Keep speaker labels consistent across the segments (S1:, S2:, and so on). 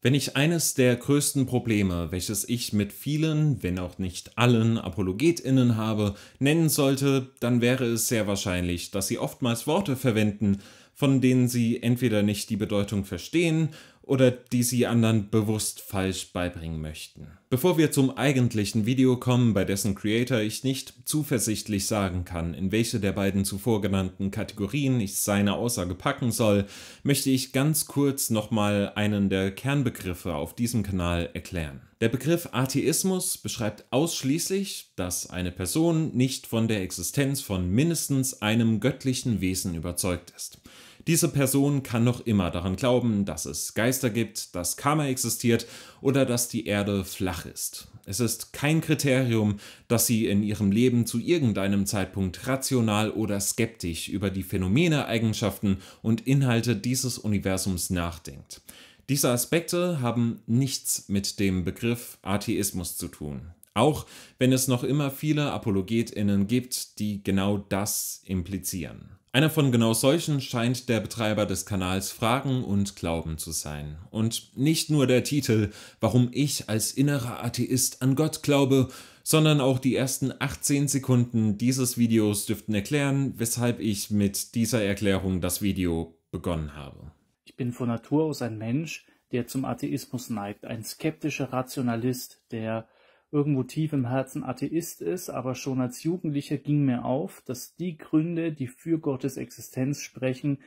S1: Wenn ich eines der größten Probleme, welches ich mit vielen, wenn auch nicht allen Apologetinnen habe, nennen sollte, dann wäre es sehr wahrscheinlich, dass sie oftmals Worte verwenden, von denen sie entweder nicht die Bedeutung verstehen oder die sie anderen bewusst falsch beibringen möchten. Bevor wir zum eigentlichen Video kommen, bei dessen Creator ich nicht zuversichtlich sagen kann, in welche der beiden zuvor genannten Kategorien ich seine Aussage packen soll, möchte ich ganz kurz nochmal einen der Kernbegriffe auf diesem Kanal erklären. Der Begriff Atheismus beschreibt ausschließlich, dass eine Person nicht von der Existenz von mindestens einem göttlichen Wesen überzeugt ist. Diese Person kann noch immer daran glauben, dass es Geister gibt, dass Karma existiert oder dass die Erde flach ist. Es ist kein Kriterium, dass sie in ihrem Leben zu irgendeinem Zeitpunkt rational oder skeptisch über die Phänomene, Eigenschaften und Inhalte dieses Universums nachdenkt. Diese Aspekte haben nichts mit dem Begriff Atheismus zu tun. Auch wenn es noch immer viele ApologetInnen gibt, die genau das implizieren. Einer von genau solchen scheint der Betreiber des Kanals Fragen und Glauben zu sein. Und nicht nur der Titel Warum ich als innerer Atheist an Gott glaube, sondern auch die ersten 18 Sekunden dieses Videos dürften erklären, weshalb ich mit dieser Erklärung das Video begonnen habe.
S2: Ich bin von Natur aus ein Mensch, der zum Atheismus neigt, ein skeptischer Rationalist, der irgendwo tief im Herzen Atheist ist, aber schon als Jugendlicher ging mir auf, dass die Gründe, die für Gottes Existenz sprechen,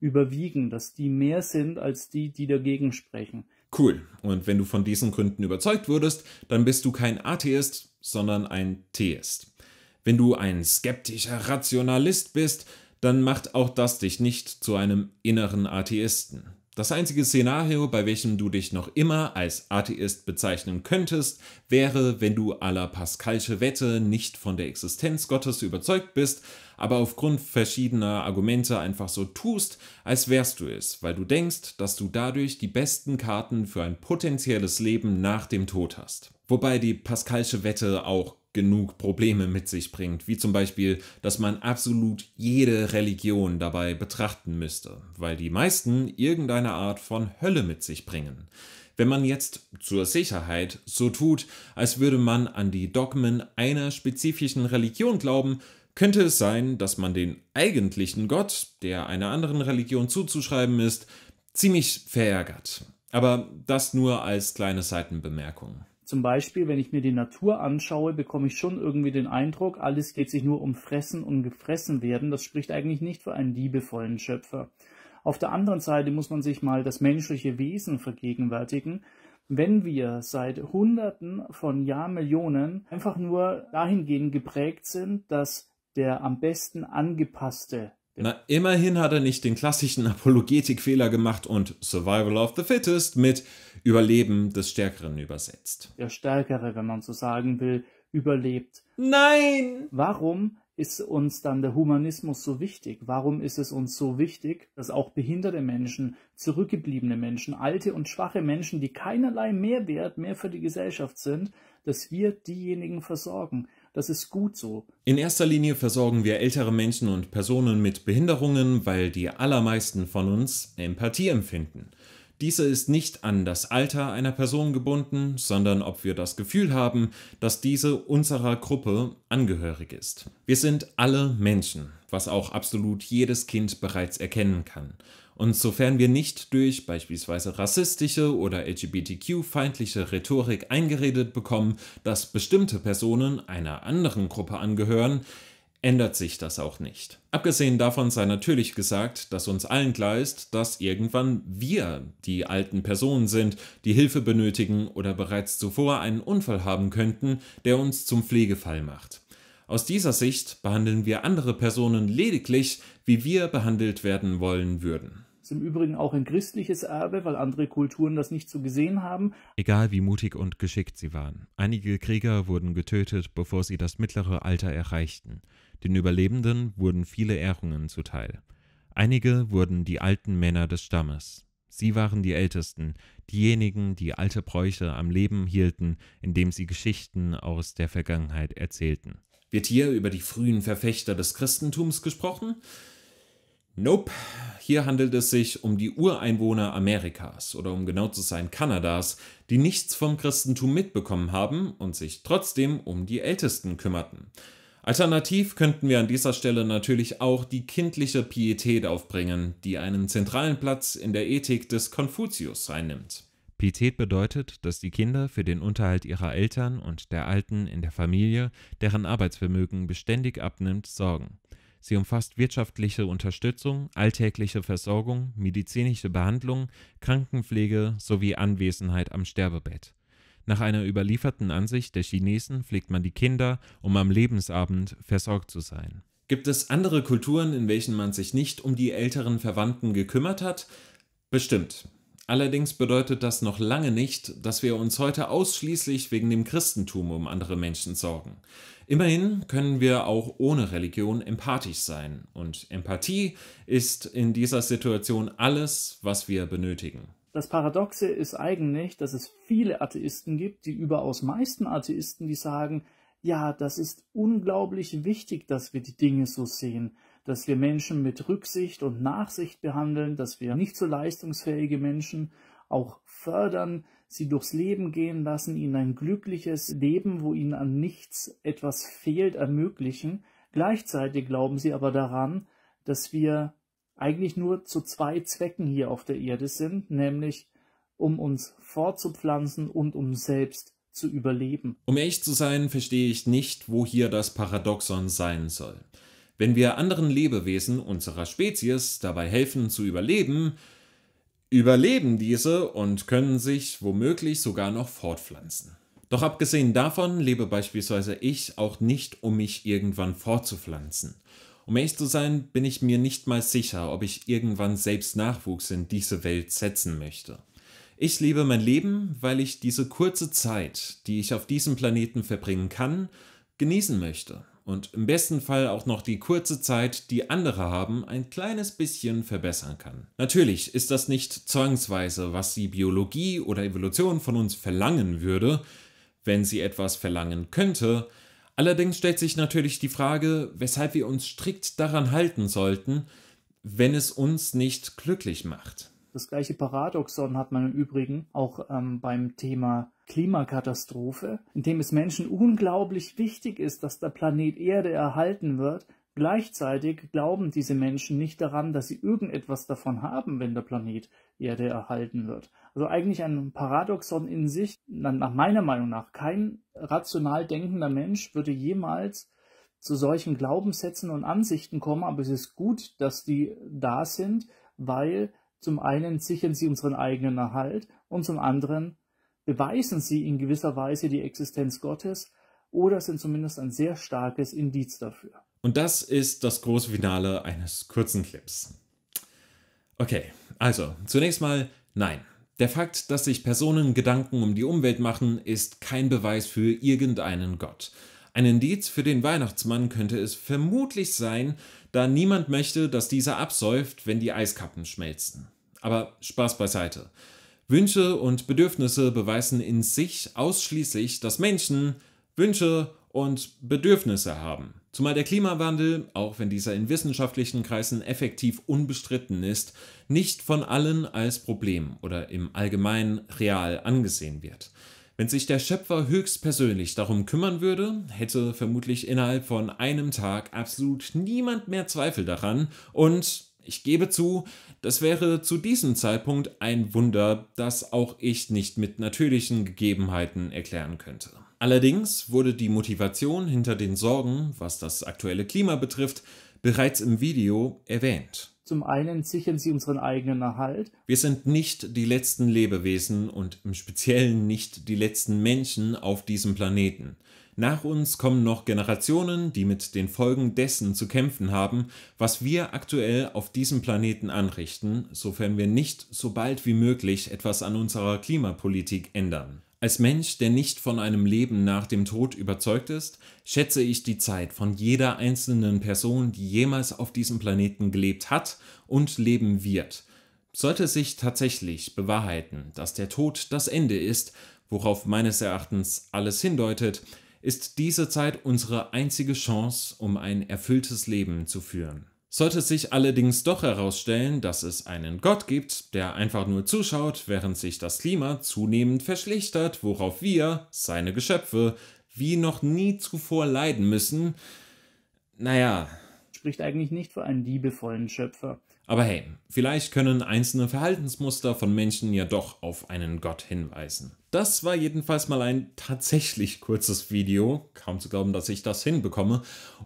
S2: überwiegen, dass die mehr sind als die, die dagegen sprechen.
S1: Cool. Und wenn du von diesen Gründen überzeugt wurdest, dann bist du kein Atheist, sondern ein Theist. Wenn du ein skeptischer Rationalist bist, dann macht auch das dich nicht zu einem inneren Atheisten. Das einzige Szenario, bei welchem du dich noch immer als Atheist bezeichnen könntest, wäre, wenn du à la Pascalsche Wette nicht von der Existenz Gottes überzeugt bist, aber aufgrund verschiedener Argumente einfach so tust, als wärst du es, weil du denkst, dass du dadurch die besten Karten für ein potenzielles Leben nach dem Tod hast. Wobei die Pascalsche Wette auch genug Probleme mit sich bringt, wie zum Beispiel, dass man absolut jede Religion dabei betrachten müsste, weil die meisten irgendeine Art von Hölle mit sich bringen. Wenn man jetzt zur Sicherheit so tut, als würde man an die Dogmen einer spezifischen Religion glauben, könnte es sein, dass man den eigentlichen Gott, der einer anderen Religion zuzuschreiben ist, ziemlich verärgert. Aber das nur als kleine Seitenbemerkung.
S2: Zum Beispiel, wenn ich mir die Natur anschaue, bekomme ich schon irgendwie den Eindruck, alles geht sich nur um Fressen und gefressen werden. Das spricht eigentlich nicht für einen liebevollen Schöpfer. Auf der anderen Seite muss man sich mal das menschliche Wesen vergegenwärtigen. Wenn wir seit Hunderten von Jahrmillionen einfach nur dahingehend geprägt sind, dass der am besten angepasste
S1: na, immerhin hat er nicht den klassischen Apologetikfehler gemacht und Survival of the Fittest mit Überleben des Stärkeren übersetzt.
S2: Der Stärkere, wenn man so sagen will, überlebt. Nein! Warum ist uns dann der Humanismus so wichtig? Warum ist es uns so wichtig, dass auch behinderte Menschen, zurückgebliebene Menschen, alte und schwache Menschen, die keinerlei Mehrwert mehr für die Gesellschaft sind, dass wir diejenigen versorgen? Das ist gut so.
S1: In erster Linie versorgen wir ältere Menschen und Personen mit Behinderungen, weil die allermeisten von uns Empathie empfinden. Diese ist nicht an das Alter einer Person gebunden, sondern ob wir das Gefühl haben, dass diese unserer Gruppe angehörig ist. Wir sind alle Menschen, was auch absolut jedes Kind bereits erkennen kann. Und sofern wir nicht durch beispielsweise rassistische oder LGBTQ-feindliche Rhetorik eingeredet bekommen, dass bestimmte Personen einer anderen Gruppe angehören, ändert sich das auch nicht. Abgesehen davon sei natürlich gesagt, dass uns allen klar ist, dass irgendwann wir die alten Personen sind, die Hilfe benötigen oder bereits zuvor einen Unfall haben könnten, der uns zum Pflegefall macht. Aus dieser Sicht behandeln wir andere Personen lediglich, wie wir behandelt werden wollen würden
S2: ist im Übrigen auch ein christliches Erbe, weil andere Kulturen das nicht so gesehen haben.
S1: Egal wie mutig und geschickt sie waren, einige Krieger wurden getötet, bevor sie das mittlere Alter erreichten. Den Überlebenden wurden viele Ehrungen zuteil. Einige wurden die alten Männer des Stammes. Sie waren die Ältesten, diejenigen, die alte Bräuche am Leben hielten, indem sie Geschichten aus der Vergangenheit erzählten. Wird hier über die frühen Verfechter des Christentums gesprochen? Nope, hier handelt es sich um die Ureinwohner Amerikas oder um genau zu sein Kanadas, die nichts vom Christentum mitbekommen haben und sich trotzdem um die Ältesten kümmerten. Alternativ könnten wir an dieser Stelle natürlich auch die kindliche Pietät aufbringen, die einen zentralen Platz in der Ethik des Konfuzius einnimmt. Pietät bedeutet, dass die Kinder für den Unterhalt ihrer Eltern und der Alten in der Familie, deren Arbeitsvermögen beständig abnimmt, sorgen. Sie umfasst wirtschaftliche Unterstützung, alltägliche Versorgung, medizinische Behandlung, Krankenpflege sowie Anwesenheit am Sterbebett. Nach einer überlieferten Ansicht der Chinesen pflegt man die Kinder, um am Lebensabend versorgt zu sein. Gibt es andere Kulturen, in welchen man sich nicht um die älteren Verwandten gekümmert hat? Bestimmt. Allerdings bedeutet das noch lange nicht, dass wir uns heute ausschließlich wegen dem Christentum um andere Menschen sorgen. Immerhin können wir auch ohne Religion empathisch sein, und Empathie ist in dieser Situation alles, was wir benötigen.
S2: Das Paradoxe ist eigentlich, dass es viele Atheisten gibt, die überaus meisten Atheisten, die sagen, ja, das ist unglaublich wichtig, dass wir die Dinge so sehen, dass wir Menschen mit Rücksicht und Nachsicht behandeln, dass wir nicht so leistungsfähige Menschen auch fördern, sie durchs Leben gehen lassen, ihnen ein glückliches Leben, wo ihnen an nichts etwas fehlt, ermöglichen. Gleichzeitig glauben sie aber daran, dass wir eigentlich nur zu zwei Zwecken hier auf der Erde sind, nämlich um uns fortzupflanzen und um selbst zu überleben.
S1: Um echt zu sein, verstehe ich nicht, wo hier das Paradoxon sein soll. Wenn wir anderen Lebewesen unserer Spezies dabei helfen zu überleben, überleben diese und können sich womöglich sogar noch fortpflanzen. Doch abgesehen davon lebe beispielsweise ich auch nicht, um mich irgendwann fortzupflanzen. Um ehrlich zu sein, bin ich mir nicht mal sicher, ob ich irgendwann selbst Nachwuchs in diese Welt setzen möchte. Ich liebe mein Leben, weil ich diese kurze Zeit, die ich auf diesem Planeten verbringen kann, genießen möchte. Und im besten Fall auch noch die kurze Zeit, die andere haben, ein kleines bisschen verbessern kann. Natürlich ist das nicht zwangsweise, was die Biologie oder Evolution von uns verlangen würde, wenn sie etwas verlangen könnte, Allerdings stellt sich natürlich die Frage, weshalb wir uns strikt daran halten sollten, wenn es uns nicht glücklich macht.
S2: Das gleiche Paradoxon hat man im Übrigen auch ähm, beim Thema Klimakatastrophe, in dem es Menschen unglaublich wichtig ist, dass der Planet Erde erhalten wird. Gleichzeitig glauben diese Menschen nicht daran, dass sie irgendetwas davon haben, wenn der Planet Erde erhalten wird. Also eigentlich ein Paradoxon in sich, nach meiner Meinung nach. Kein rational denkender Mensch würde jemals zu solchen Glaubenssätzen und Ansichten kommen, aber es ist gut, dass die da sind, weil zum einen sichern sie unseren eigenen Erhalt und zum anderen beweisen sie in gewisser Weise die Existenz Gottes oder sind zumindest ein sehr starkes Indiz dafür.
S1: Und das ist das große Finale eines kurzen Clips. Okay, also zunächst mal nein. Der Fakt, dass sich Personen Gedanken um die Umwelt machen, ist kein Beweis für irgendeinen Gott. Ein Indiz für den Weihnachtsmann könnte es vermutlich sein, da niemand möchte, dass dieser absäuft, wenn die Eiskappen schmelzen. Aber Spaß beiseite. Wünsche und Bedürfnisse beweisen in sich ausschließlich, dass Menschen Wünsche und Bedürfnisse haben. Zumal der Klimawandel, auch wenn dieser in wissenschaftlichen Kreisen effektiv unbestritten ist, nicht von allen als Problem oder im Allgemeinen real angesehen wird. Wenn sich der Schöpfer höchstpersönlich darum kümmern würde, hätte vermutlich innerhalb von einem Tag absolut niemand mehr Zweifel daran und ich gebe zu, das wäre zu diesem Zeitpunkt ein Wunder, das auch ich nicht mit natürlichen Gegebenheiten erklären könnte. Allerdings wurde die Motivation hinter den Sorgen, was das aktuelle Klima betrifft, bereits im Video erwähnt. Zum einen sichern sie unseren eigenen Erhalt. Wir sind nicht die letzten Lebewesen und im Speziellen nicht die letzten Menschen auf diesem Planeten. Nach uns kommen noch Generationen, die mit den Folgen dessen zu kämpfen haben, was wir aktuell auf diesem Planeten anrichten, sofern wir nicht so bald wie möglich etwas an unserer Klimapolitik ändern. Als Mensch, der nicht von einem Leben nach dem Tod überzeugt ist, schätze ich die Zeit von jeder einzelnen Person, die jemals auf diesem Planeten gelebt hat und leben wird. Sollte es sich tatsächlich bewahrheiten, dass der Tod das Ende ist, worauf meines Erachtens alles hindeutet, ist diese Zeit unsere einzige Chance, um ein erfülltes Leben zu führen. Sollte sich allerdings doch herausstellen, dass es einen Gott gibt, der einfach nur zuschaut, während sich das Klima zunehmend verschlechtert, worauf wir, seine Geschöpfe, wie noch nie zuvor leiden müssen, naja. Spricht eigentlich nicht für einen liebevollen Schöpfer. Aber hey, vielleicht können einzelne Verhaltensmuster von Menschen ja doch auf einen Gott hinweisen. Das war jedenfalls mal ein tatsächlich kurzes Video, kaum zu glauben, dass ich das hinbekomme,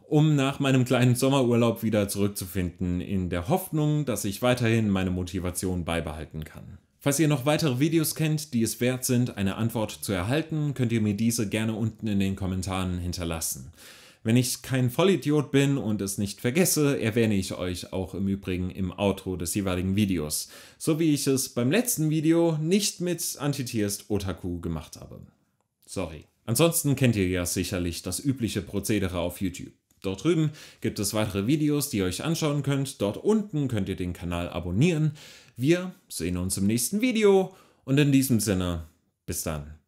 S1: um nach meinem kleinen Sommerurlaub wieder zurückzufinden, in der Hoffnung, dass ich weiterhin meine Motivation beibehalten kann. Falls ihr noch weitere Videos kennt, die es wert sind, eine Antwort zu erhalten, könnt ihr mir diese gerne unten in den Kommentaren hinterlassen. Wenn ich kein Vollidiot bin und es nicht vergesse, erwähne ich euch auch im Übrigen im Outro des jeweiligen Videos, so wie ich es beim letzten Video nicht mit Antitierst Otaku gemacht habe. Sorry. Ansonsten kennt ihr ja sicherlich das übliche Prozedere auf YouTube. Dort drüben gibt es weitere Videos, die ihr euch anschauen könnt. Dort unten könnt ihr den Kanal abonnieren. Wir sehen uns im nächsten Video und in diesem Sinne, bis dann.